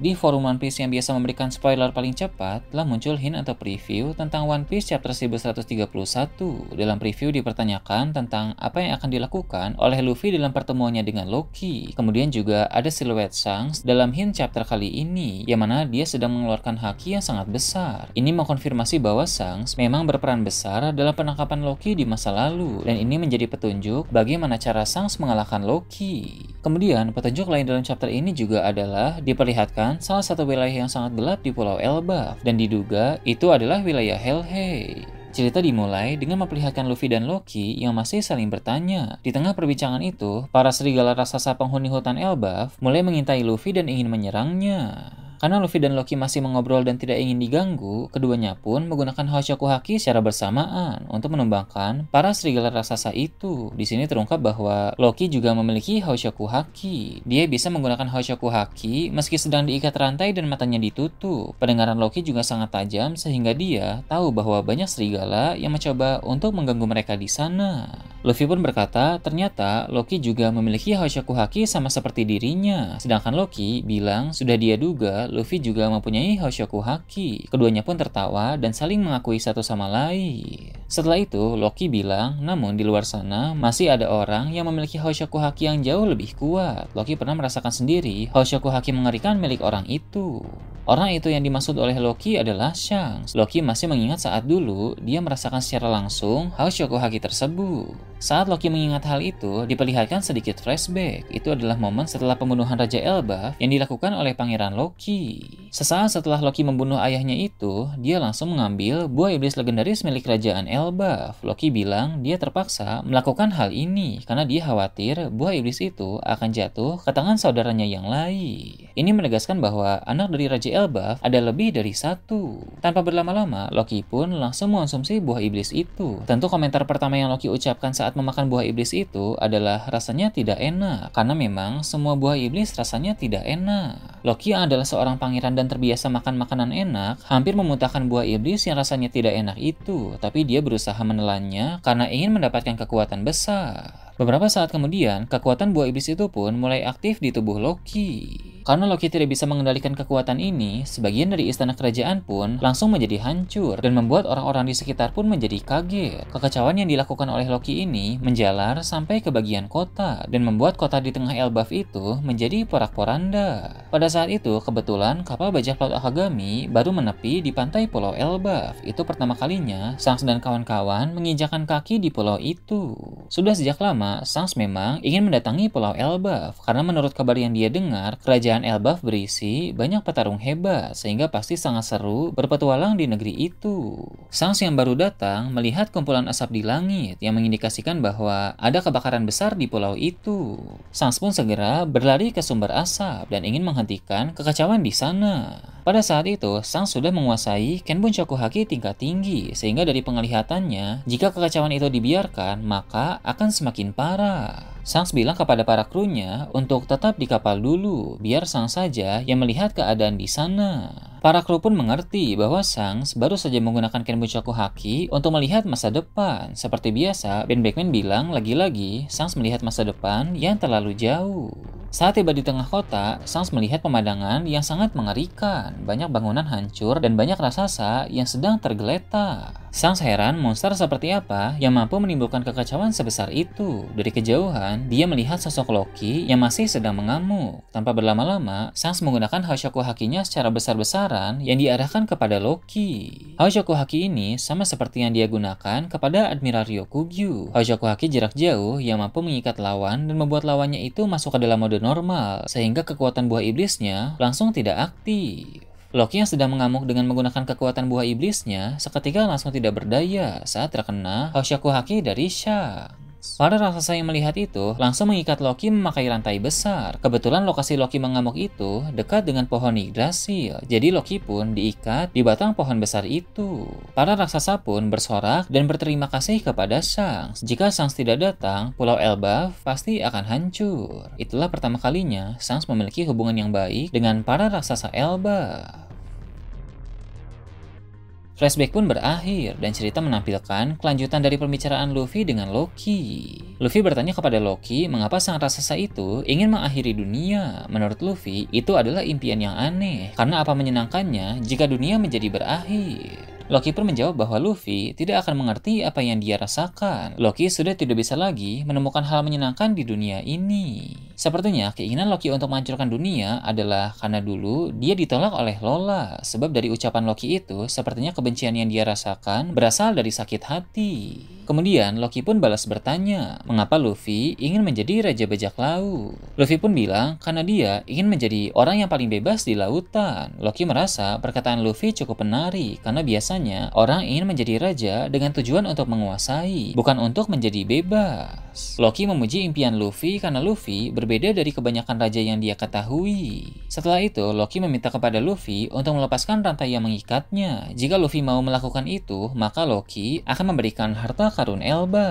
Di forum One Piece yang biasa memberikan spoiler paling cepat, telah muncul hint atau preview tentang One Piece chapter 1131. Dalam preview dipertanyakan tentang apa yang akan dilakukan oleh Luffy dalam pertemuannya dengan Loki. Kemudian juga ada siluet Shanks dalam hint chapter kali ini, yang mana dia sedang mengeluarkan haki yang sangat besar. Ini mengkonfirmasi bahwa Shanks memang berperan besar dalam penangkapan Loki di masa lalu, dan ini menjadi petunjuk bagaimana cara Shanks mengalahkan Loki. Kemudian, petunjuk lain dalam chapter ini juga adalah diperlihatkan merupakan salah satu wilayah yang sangat gelap di Pulau Elbaf dan diduga itu adalah wilayah Helhei. Cerita dimulai dengan memperlihatkan Luffy dan Loki yang masih saling bertanya. Di tengah perbincangan itu, para serigala raksasa penghuni hutan Elbaf mulai mengintai Luffy dan ingin menyerangnya. Karena Luffy dan Loki masih mengobrol dan tidak ingin diganggu, keduanya pun menggunakan Hoshoku Haki secara bersamaan untuk menumbangkan para serigala raksasa itu. Di sini terungkap bahwa Loki juga memiliki Hoshoku Haki. Dia bisa menggunakan Hoshoku Haki meski sedang diikat rantai dan matanya ditutup. Pendengaran Loki juga sangat tajam sehingga dia tahu bahwa banyak serigala yang mencoba untuk mengganggu mereka di sana. Luffy pun berkata, ternyata Loki juga memiliki Hoshoku Haki sama seperti dirinya. Sedangkan Loki bilang sudah dia duga Luffy juga mempunyai Hoshoku Haki. Keduanya pun tertawa dan saling mengakui satu sama lain. Setelah itu, Loki bilang, namun di luar sana masih ada orang yang memiliki Hoshoku Haki yang jauh lebih kuat. Loki pernah merasakan sendiri Hoshoku Haki mengerikan milik orang itu. Orang itu yang dimaksud oleh Loki adalah Shanks. Loki masih mengingat saat dulu dia merasakan secara langsung Hoshoku Haki tersebut. Saat Loki mengingat hal itu, diperlihatkan sedikit flashback. Itu adalah momen setelah pembunuhan Raja Elba yang dilakukan oleh Pangeran Loki. Sesaat setelah Loki membunuh ayahnya itu, dia langsung mengambil buah iblis legendaris milik Kerajaan Elba Elba, Floki bilang dia terpaksa melakukan hal ini karena dia khawatir buah iblis itu akan jatuh ke tangan saudaranya yang lain. Ini menegaskan bahwa anak dari Raja Elba ada lebih dari satu. Tanpa berlama-lama, Loki pun langsung mengonsumsi buah iblis itu. Tentu komentar pertama yang Loki ucapkan saat memakan buah iblis itu adalah rasanya tidak enak, karena memang semua buah iblis rasanya tidak enak. Loki yang adalah seorang pangeran dan terbiasa makan makanan enak, hampir memuntahkan buah iblis yang rasanya tidak enak itu, tapi dia berusaha menelannya karena ingin mendapatkan kekuatan besar. Beberapa saat kemudian, kekuatan buah iblis itu pun mulai aktif di tubuh Loki. Karena Loki tidak bisa mengendalikan kekuatan ini, sebagian dari istana kerajaan pun langsung menjadi hancur dan membuat orang-orang di sekitar pun menjadi kaget. Kekacauan yang dilakukan oleh Loki ini menjalar sampai ke bagian kota dan membuat kota di tengah Elbaf itu menjadi porak-poranda. Pada saat itu, kebetulan kapal bajak laut Akagami baru menepi di pantai Pulau Elbaf. Itu pertama kalinya Sangs dan kawan-kawan menginjakan kaki di pulau itu. Sudah sejak lama, Sans memang ingin mendatangi Pulau Elbaf karena menurut kabar yang dia dengar, kerajaan Elbaf berisi banyak petarung hebat sehingga pasti sangat seru berpetualang di negeri itu. Sans yang baru datang melihat kumpulan asap di langit yang mengindikasikan bahwa ada kebakaran besar di pulau itu. Sans pun segera berlari ke sumber asap dan ingin menghentikan kekacauan di sana. Pada saat itu, Sang sudah menguasai Kenbun Shokuhaki tingkat tinggi, sehingga dari penglihatannya, jika kekacauan itu dibiarkan, maka akan semakin parah. Sang bilang kepada para krunya untuk tetap di kapal dulu, biar Sang saja yang melihat keadaan di sana. Para kru pun mengerti bahwa Sangs baru saja menggunakan Kenbutsaku Haki untuk melihat masa depan. Seperti biasa, Ben Beckman bilang lagi-lagi Sangs melihat masa depan yang terlalu jauh. Saat tiba di tengah kota, Sangs melihat pemandangan yang sangat mengerikan. Banyak bangunan hancur dan banyak raksasa yang sedang tergeletak. Sang heran monster seperti apa yang mampu menimbulkan kekacauan sebesar itu. Dari kejauhan, dia melihat sosok Loki yang masih sedang mengamuk. Tanpa berlama-lama, Sans menggunakan Haushoku Hakinya secara besar-besaran yang diarahkan kepada Loki. Haushoku Haki ini sama seperti yang dia gunakan kepada Admiral Ryokugyu. Haushoku Haki jarak jauh yang mampu mengikat lawan dan membuat lawannya itu masuk ke dalam mode normal, sehingga kekuatan buah iblisnya langsung tidak aktif. Loki yang sedang mengamuk dengan menggunakan kekuatan buah iblisnya seketika langsung tidak berdaya saat terkena Hoshaku Haki dari Shang. Para raksasa yang melihat itu langsung mengikat Loki memakai rantai besar. Kebetulan lokasi Loki mengamuk itu dekat dengan pohon Yggdrasil, jadi Loki pun diikat di batang pohon besar itu. Para raksasa pun bersorak dan berterima kasih kepada Shang. Jika Shang tidak datang, Pulau Elba pasti akan hancur. Itulah pertama kalinya Shang memiliki hubungan yang baik dengan para raksasa Elba. Flashback pun berakhir dan cerita menampilkan kelanjutan dari pembicaraan Luffy dengan Loki. Luffy bertanya kepada Loki mengapa sang raksasa itu ingin mengakhiri dunia. Menurut Luffy, itu adalah impian yang aneh karena apa menyenangkannya jika dunia menjadi berakhir. Loki pun menjawab bahwa Luffy tidak akan mengerti apa yang dia rasakan. Loki sudah tidak bisa lagi menemukan hal menyenangkan di dunia ini. Sepertinya keinginan Loki untuk menghancurkan dunia adalah karena dulu dia ditolak oleh Lola. Sebab dari ucapan Loki itu, sepertinya kebencian yang dia rasakan berasal dari sakit hati. Kemudian Loki pun balas bertanya, mengapa Luffy ingin menjadi Raja Bajak Laut? Luffy pun bilang karena dia ingin menjadi orang yang paling bebas di lautan. Loki merasa perkataan Luffy cukup menarik karena biasanya orang ingin menjadi raja dengan tujuan untuk menguasai, bukan untuk menjadi bebas. Loki memuji impian Luffy karena Luffy berbeda dari kebanyakan raja yang dia ketahui. Setelah itu, Loki meminta kepada Luffy untuk melepaskan rantai yang mengikatnya. Jika Luffy mau melakukan itu, maka Loki akan memberikan harta Karun Elba.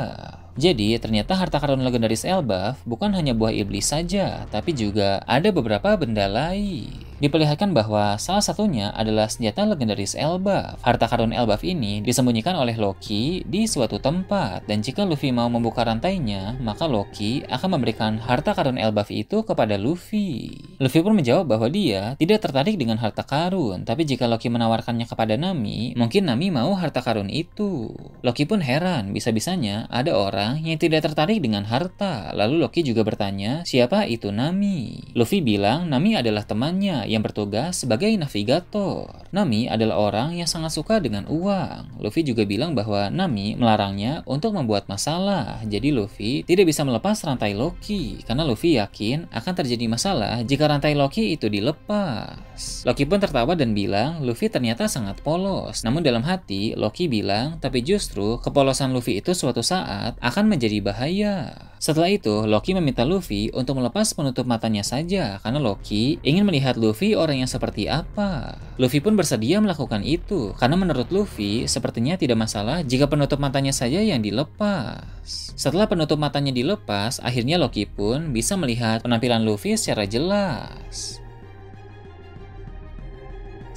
Jadi, ternyata harta karun legendaris Elbaf bukan hanya buah iblis saja, tapi juga ada beberapa benda lain. Diperlihatkan bahwa salah satunya adalah senjata legendaris Elbaf. Harta karun Elbaf ini disembunyikan oleh Loki di suatu tempat, dan jika Luffy mau membuka rantainya, maka Loki akan memberikan harta karun Elbaf itu kepada Luffy. Luffy pun menjawab bahwa dia tidak tertarik dengan harta karun, tapi jika Loki menawarkannya kepada Nami, mungkin Nami mau harta karun itu. Loki pun heran, bisa-bisanya ada orang yang tidak tertarik dengan harta, lalu Loki juga bertanya, siapa itu Nami? Luffy bilang Nami adalah temannya yang bertugas sebagai navigator. Nami adalah orang yang sangat suka dengan uang. Luffy juga bilang bahwa Nami melarangnya untuk membuat masalah, jadi Luffy tidak bisa melepas rantai Loki, karena Luffy yakin akan terjadi masalah jika rantai Loki itu dilepas. Loki pun tertawa dan bilang, Luffy ternyata sangat polos. Namun dalam hati, Loki bilang, tapi justru kepolosan Luffy itu suatu saat akan akan menjadi bahaya. Setelah itu, Loki meminta Luffy untuk melepas penutup matanya saja karena Loki ingin melihat Luffy orang yang seperti apa. Luffy pun bersedia melakukan itu karena menurut Luffy sepertinya tidak masalah jika penutup matanya saja yang dilepas. Setelah penutup matanya dilepas, akhirnya Loki pun bisa melihat penampilan Luffy secara jelas.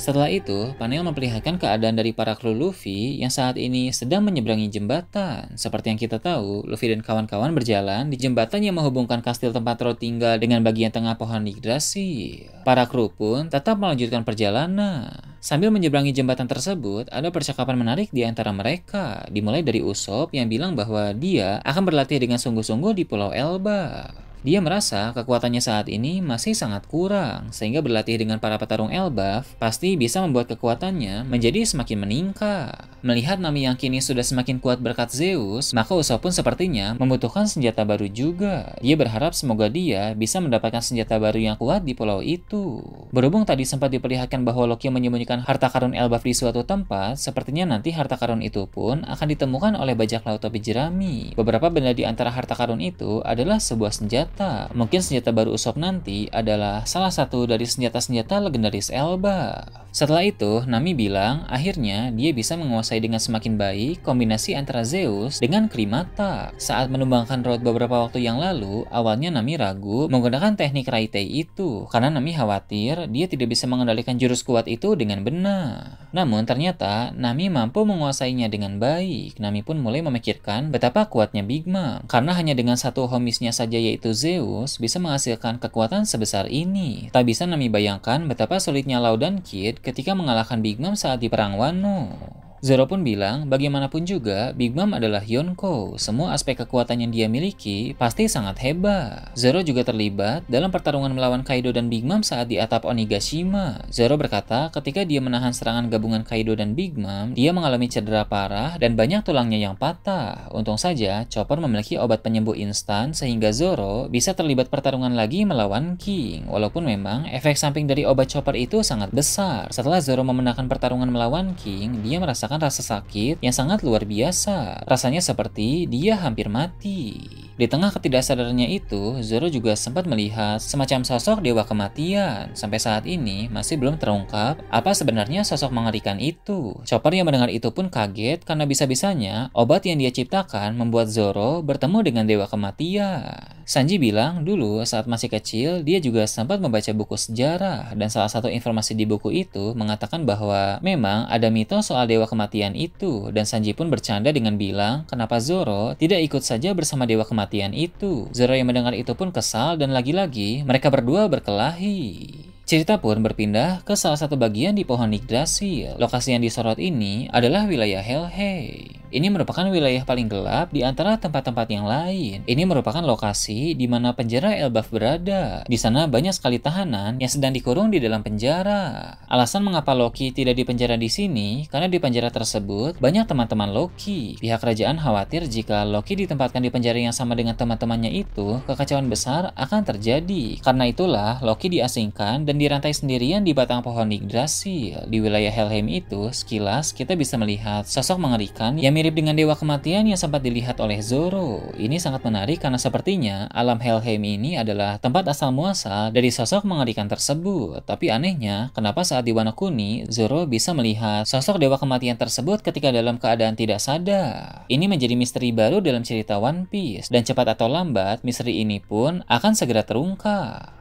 Setelah itu, Panel memperlihatkan keadaan dari para kru Luffy yang saat ini sedang menyeberangi jembatan. Seperti yang kita tahu, Luffy dan kawan-kawan berjalan di jembatan yang menghubungkan kastil tempat Rod tinggal dengan bagian tengah pohon migrasi. Para kru pun tetap melanjutkan perjalanan. Sambil menyeberangi jembatan tersebut, ada percakapan menarik di antara mereka, dimulai dari Usopp yang bilang bahwa dia akan berlatih dengan sungguh-sungguh di Pulau Elba. Dia merasa kekuatannya saat ini masih sangat kurang, sehingga berlatih dengan para petarung Elbaf pasti bisa membuat kekuatannya menjadi semakin meningkat. Melihat Nami yang kini sudah semakin kuat berkat Zeus, maka Usopp pun sepertinya membutuhkan senjata baru juga. Dia berharap semoga dia bisa mendapatkan senjata baru yang kuat di pulau itu. Berhubung tadi sempat diperlihatkan bahwa Loki menyembunyikan harta karun Elbaf di suatu tempat, sepertinya nanti harta karun itu pun akan ditemukan oleh bajak laut topi jerami. Beberapa benda di antara harta karun itu adalah sebuah senjata senjata. Mungkin senjata baru Usopp nanti adalah salah satu dari senjata-senjata legendaris Elba. Setelah itu, Nami bilang akhirnya dia bisa menguasai dengan semakin baik kombinasi antara Zeus dengan Krimata. Saat menumbangkan Rod beberapa waktu yang lalu, awalnya Nami ragu menggunakan teknik Raitei itu karena Nami khawatir dia tidak bisa mengendalikan jurus kuat itu dengan benar. Namun ternyata Nami mampu menguasainya dengan baik. Nami pun mulai memikirkan betapa kuatnya Big Mom karena hanya dengan satu homisnya saja yaitu Zeus bisa menghasilkan kekuatan sebesar ini. Tak bisa Nami bayangkan betapa sulitnya Laudan Kid ketika mengalahkan Big Mom saat di Perang Wano. Zoro pun bilang, bagaimanapun juga, Big Mom adalah Yonko. Semua aspek kekuatan yang dia miliki pasti sangat hebat. Zoro juga terlibat dalam pertarungan melawan Kaido dan Big Mom saat di atap Onigashima. Zoro berkata, ketika dia menahan serangan gabungan Kaido dan Big Mom, dia mengalami cedera parah dan banyak tulangnya yang patah. Untung saja, Chopper memiliki obat penyembuh instan sehingga Zoro bisa terlibat pertarungan lagi melawan King. Walaupun memang efek samping dari obat Chopper itu sangat besar. Setelah Zoro memenangkan pertarungan melawan King, dia merasakan merasakan rasa sakit yang sangat luar biasa. Rasanya seperti dia hampir mati. Di tengah ketidaksadarannya itu, Zoro juga sempat melihat semacam sosok dewa kematian. Sampai saat ini masih belum terungkap apa sebenarnya sosok mengerikan itu. Chopper yang mendengar itu pun kaget karena bisa-bisanya obat yang dia ciptakan membuat Zoro bertemu dengan dewa kematian. Sanji bilang dulu saat masih kecil dia juga sempat membaca buku sejarah dan salah satu informasi di buku itu mengatakan bahwa memang ada mitos soal dewa kematian itu dan Sanji pun bercanda dengan bilang kenapa Zoro tidak ikut saja bersama dewa kematian kematian itu. yang mendengar itu pun kesal dan lagi-lagi mereka berdua berkelahi. Cerita pun berpindah ke salah satu bagian di pohon Yggdrasil. Lokasi yang disorot ini adalah wilayah Helhei. Ini merupakan wilayah paling gelap di antara tempat-tempat yang lain. Ini merupakan lokasi di mana penjara Elbaf berada. Di sana banyak sekali tahanan yang sedang dikurung di dalam penjara. Alasan mengapa Loki tidak dipenjara di sini karena di penjara tersebut banyak teman-teman Loki. Pihak kerajaan khawatir jika Loki ditempatkan di penjara yang sama dengan teman-temannya itu, kekacauan besar akan terjadi. Karena itulah Loki diasingkan dan dirantai sendirian di batang pohon Yggdrasil. Di wilayah Helheim itu, sekilas kita bisa melihat sosok mengerikan yang mirip dengan dewa kematian yang sempat dilihat oleh Zoro. Ini sangat menarik karena sepertinya alam Helheim ini adalah tempat asal muasal dari sosok mengerikan tersebut. Tapi anehnya, kenapa saat di Wanakuni, Zoro bisa melihat sosok dewa kematian tersebut ketika dalam keadaan tidak sadar. Ini menjadi misteri baru dalam cerita One Piece dan cepat atau lambat misteri ini pun akan segera terungkap.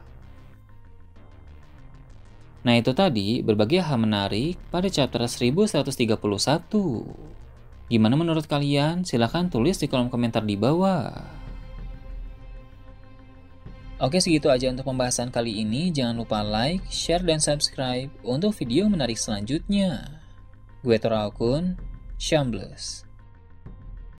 Nah itu tadi berbagai hal menarik pada chapter 1131. Gimana menurut kalian? Silahkan tulis di kolom komentar di bawah. Oke segitu aja untuk pembahasan kali ini. Jangan lupa like, share, dan subscribe untuk video menarik selanjutnya. Gue Tora Shambles.